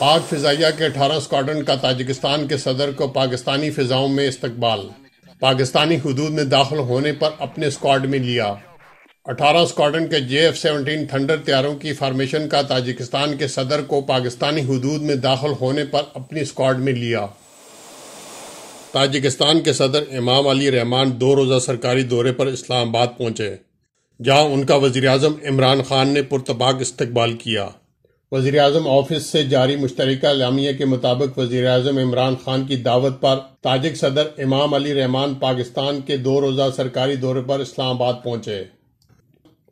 पाक फिजाइया के 18 स्क्वाड्रन का ताजिकिस्तान के सदर को पाकिस्तानी फिजाओं में इस्तकबाल पाकिस्तानी हदूद में दाखिल होने पर अपने स्क्वाड में लिया 18 स्क्वाड्रन के जे एफ सेवनटीन थंडर त्यारों की फार्मेशन का ताजिकिस्तान के सदर को पाकिस्तानी हदूद में दाखिल होने पर अपने स्क्वाड में लिया ताजिकिस्तान के सदर इमाम अली रहमान दो रोज़ा सरकारी दौरे पर इस्लामाबाद पहुंचे जहां उनका वजीर अजम इमरान खान ने पुरतबाक इस्तकबाल किया वजीर अजम ऑफिस से जारी मुश्तर लामिया के मुताबिक वजीर अजम इमरान खान की दावत पर ताजिक सदर इमाम अली रहमान पाकिस्तान के दो रोज़ा सरकारी दौरे पर इस्लामाबाद पहुंचे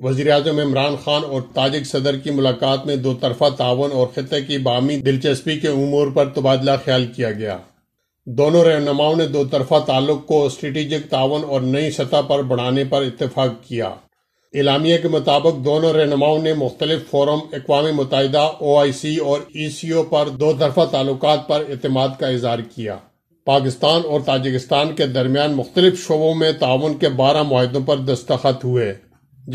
वजीर अजम इमरान खान और ताजिक सदर की मुलाकात में दो तरफा तावन और खत्े की बामी दिलचस्पी के उमूर पर तबादला ख्याल किया गया दोनों रहनुमाओं ने दो तरफा ताल्लुक को स्ट्रेटिजिक तावन और नई सतह पर बढ़ाने पर इतफाक किया इलामिया के मुताबिक दोनों रहनुमाओं ने मुख्तलिफ फोरम अकवा मुतहदा ओ आई सी और ई सी ओ पर दो तरफा ताल्लुक पर अतमाद का इजहार किया पाकिस्तान और ताजिकिस्तान के दरमियान मुख्तलिफ शोबों में ताउन के बारह माहों पर दस्तखत हुए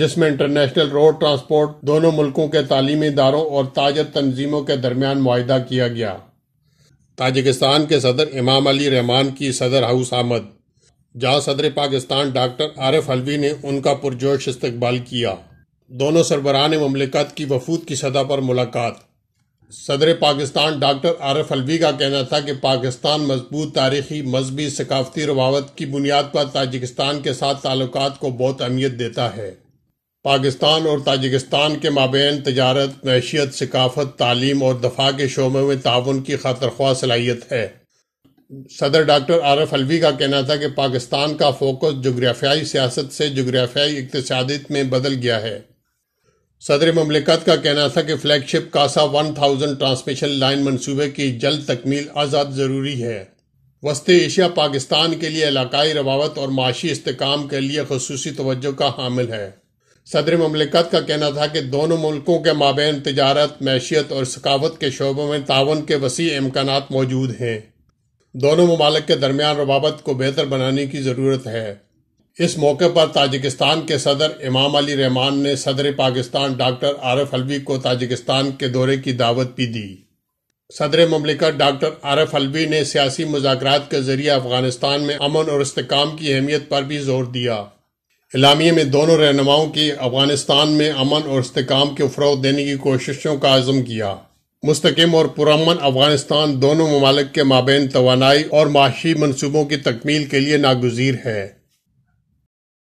जिसमें इंटरनेशनल रोड ट्रांसपोर्ट दोनों मुल्कों के तालीमी इदारों और ताजर तनजीमों के दरमियान माहा किया गया ताजिकिस्तान के सदर इमाम अली रहमान की सदर हाउस आमद जहां सदर पाकिस्तान डॉक्टर आरिफ अलवी ने उनका पुरजोश इस्तकबाल किया दोनों ने ममलिकत की वफूद की सतह पर मुलाकात सदर पाकिस्तान डॉक्टर आरिफ अलवी का कहना था कि पाकिस्तान मजबूत तारीखी मजहबी सकाफती रवावत की बुनियाद पर ताजिकिस्तान के साथ ताल्लुक को बहुत अहमियत देता है पाकिस्तान और ताजिकिस्तान के माबेन तजारत मैशियत सकाफत तालीम और दफा के शोबों में ताउन की खातरख्वा सलाहियत है सदर डॉक्टर आरफ अलवी का कहना था कि पाकिस्तान का फोकस जोग्राफियाई सियासत से जुग्राफियाई इकतसादित में बदल गया है सदर ममलिकत का कहना था कि flagship CASA one thousand transmission line मनसूबे की जल्द तकमील आज़ाद ज़रूरी है वस्ती एशिया पाकिस्तान के लिए इलाकई रवावत और माशी इसकाम के लिए खसूस तोज्जो का हामिल है सदर ममलिकत का कहना था कि दोनों मुल्कों के माबेन तजारत मैशियत और सकावत के शोबों में तावन के वसी इम्कान मौजूद हैं दोनों ममालक के दरमियान रवाबत को बेहतर बनाने की ज़रूरत है इस मौके पर ताजिकिस्तान के सदर इमाम अली रहमान ने सदर पाकिस्तान डॉक्टर आरफ अलवी को ताजिकिस्तान के दौरे की दावत भी दी सदर ममलिकत डॉक्टर आरफ अलवी ने सियासी मुजाकर के जरिए अफगानिस्तान में अमन और इसकाम की अहमियत पर भी जोर दिया इलामिया में दोनों रहनुमाओं की अफगानिस्तान में अमन और इसकाम को फ़रोग देने की कोशिशों का आज़म किया मुस्तकम और पुरमन अफगानिस्तान दोनों ममालिक के माबे तोानाई और माशी मनसूबों की तकमील के लिए नागजीर है